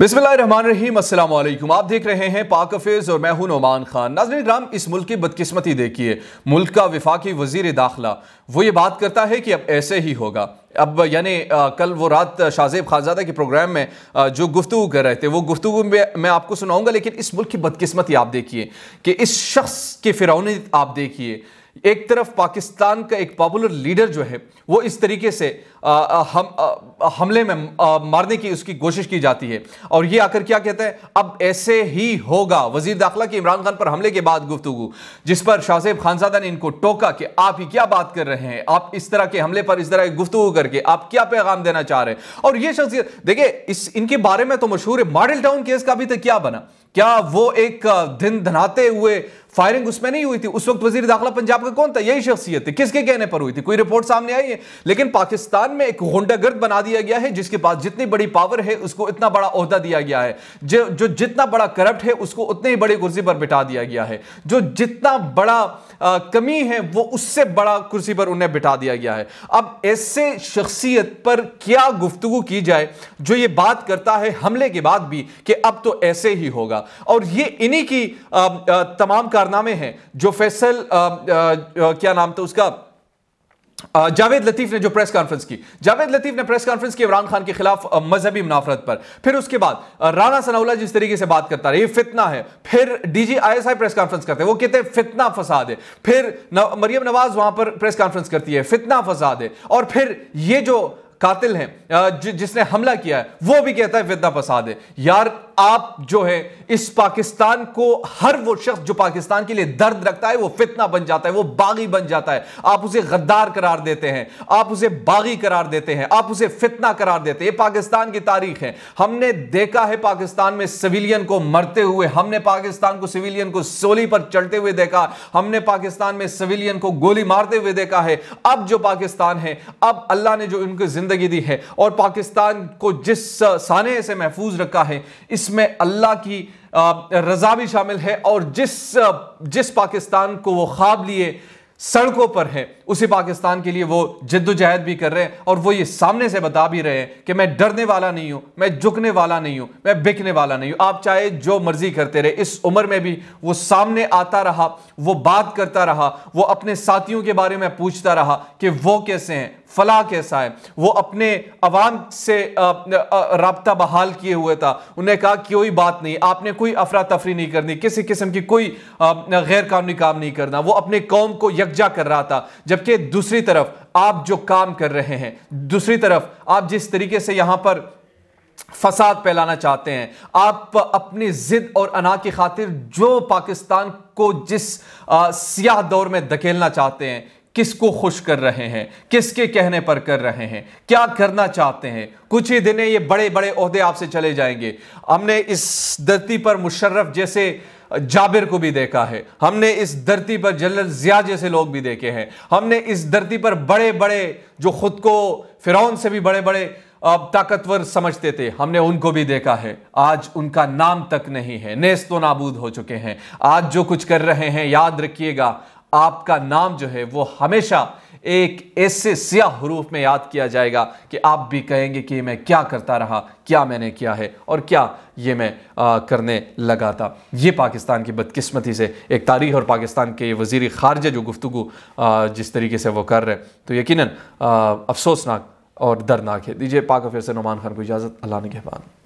बिस्मिल्लाम असलम आप देख रहे हैं पाक हफिज और मैं हूं नोमान खान नाजन ग्राम इस मुल्क की बदकिस्मती देखिए मुल्क का विफाकी वजीर दाखिला वो ये बात करता है कि अब ऐसे ही होगा अब यानी कल वो रात शाहजेब खानजादा के प्रोग्राम में आ, जो गुफ्तु कर रहे थे वो गुफ्तु में मैं आपको सुनाऊंगा लेकिन इस मुल्क की बदकिस्मती आप देखिए कि इस शख्स की फिरौनी आप देखिए एक तरफ पाकिस्तान का एक पॉपुलर लीडर जो है वो इस तरीके से आ, हम आ, हमले में आ, मारने की उसकी कोशिश की जाती है और ये आकर क्या कहता है अब ऐसे ही होगा वजीर दाखिला की इमरान खान पर हमले के बाद गुफ्तु जिस पर शाहजेब खानजादा ने इनको टोका कि आप ही क्या बात कर रहे हैं आप इस तरह के हमले पर इस तरह की गुफ्तु करके आप क्या पैगाम देना चाह रहे हैं और ये शख्सियत देखिए इस इनके बारे में तो मशहूर है मॉडल टाउन केस का अभी तक क्या बना क्या वो एक दिन धनाते हुए फायरिंग उसमें नहीं हुई थी उस वक्त वजीर दाखिला पंजाब का कौन था यही शख्सियत थी किसके कहने पर हुई थी कोई रिपोर्ट सामने आई है लेकिन पाकिस्तान में एक गुंडागर्द बना दिया गया है जिसके पास जितनी बड़ी पावर है उसको इतना बड़ा अहदा दिया गया है जो जो जितना बड़ा करप्ट है उसको उतने ही बड़े कुर्सी पर बिठा दिया गया है जो जितना बड़ा आ, कमी है वो उससे बड़ा कुर्सी पर उन्हें बिठा दिया गया है अब ऐसे शख्सियत पर क्या गुफ्तु की जाए जो ये बात करता है हमले के बाद भी कि अब तो ऐसे ही होगा होगा और ये इन्हीं की आ, आ, तमाम कारनामे हैं जो फैसल क्या नाम था उसका जावेद लतीफ ने जो प्रेस कॉन्फ्रेंस की जावेद लतीफ ने प्रेस कॉन्फ्रेंस की इमरान खान के खिलाफ मजहबी मुनाफरत पर फिर उसके बाद राणा सनाउला जिस तरीके से बात करता है ये फितना है फिर डीजी आईएसआई प्रेस कॉन्फ्रेंस करते हैं वो कहते हैं फितना फसाद है फिर मरियम नवाज वहां पर प्रेस कॉन्फ्रेंस करती है फितना फसाद है और फिर ये जो कातिल हैं जिसने हमला किया है वो भी कहता है विद्या प्रसाद है यार आप जो है इस पाकिस्तान को हर वो शख्स जो पाकिस्तान के लिए दर्द रखता है वो फितना बन जाता है वो बागी बन जाता है आप उसे गद्दार करार देते हैं आप उसे बागी करार देते हैं आप उसे फितना करार देते हैं पाकिस्तान की तारीख है हमने देखा है पाकिस्तान में सिविलियन को मरते हुए हमने पाकिस्तान को सिविलियन को सोली पर चढ़ते हुए देखा हमने पाकिस्तान में सिविलियन को गोली मारते हुए देखा है अब जो पाकिस्तान है अब अल्लाह ने जो उनकी जिंदगी ज़िंदगी दी है और पाकिस्तान को जिस साने से महफूज रखा है इसमें अल्लाह की रजा भी शामिल है और जिस जिस पाकिस्तान को वो ख्वाब लिए सड़कों पर हैं उसी पाकिस्तान के लिए वो जद्दोजहद भी कर रहे हैं और वो ये सामने से बता भी रहे हैं कि मैं डरने वाला नहीं हूँ मैं झुकने वाला नहीं हूँ मैं बिकने वाला नहीं हूँ आप चाहे जो मर्जी करते रहे इस उम्र में भी वो सामने आता रहा वो बात करता रहा वो अपने साथियों के बारे में पूछता रहा कि वो कैसे हैं फलाह कैसा है वो अपने अवाम से रबता बहाल किए हुए था उन्हें कहा कोई बात नहीं आपने कोई अफरा तफरी नहीं करनी किसी किस्म की कोई गैर कानूनी काम नहीं करना वो अपने कौम को यकजा कर रहा था जबकि दूसरी तरफ आप जो काम कर रहे हैं दूसरी तरफ आप जिस तरीके से यहाँ पर फसाद फैलाना चाहते हैं आप अपनी जिद और अना की खातिर जो पाकिस्तान को जिस आ, सियाह दौर में धकेलना चाहते हैं किसको खुश कर रहे हैं किसके कहने पर कर रहे हैं क्या करना चाहते हैं कुछ ही दिन ये बड़े बड़े अहदे आपसे चले जाएंगे हमने इस धरती पर मुशर्रफ जैसे जाबिर को भी देखा है हमने इस धरती पर जनरल जिया जैसे लोग भी देखे हैं हमने इस धरती पर बड़े बड़े जो खुद को फिरौन से भी बड़े बड़े अब ताकतवर समझते थे हमने उनको भी देखा है आज उनका नाम तक नहीं है नेस्त नाबूद हो चुके हैं आज जो कुछ कर रहे हैं याद रखिएगा आपका नाम जो है वो हमेशा एक ऐसे सियाह हरूफ में याद किया जाएगा कि आप भी कहेंगे कि मैं क्या करता रहा क्या मैंने किया है और क्या ये मैं आ, करने लगा था ये पाकिस्तान की बदकिस्मती से एक तारीख और पाकिस्तान के वजीर खारजा जो गुफ्तु जिस तरीके से वो कर रहे हैं तो यकीन अफसोसनाक और दर्दनाक है दीजिए पाक अफेयर से नुमान खान को इजाज़त अल्लाह ने कहबान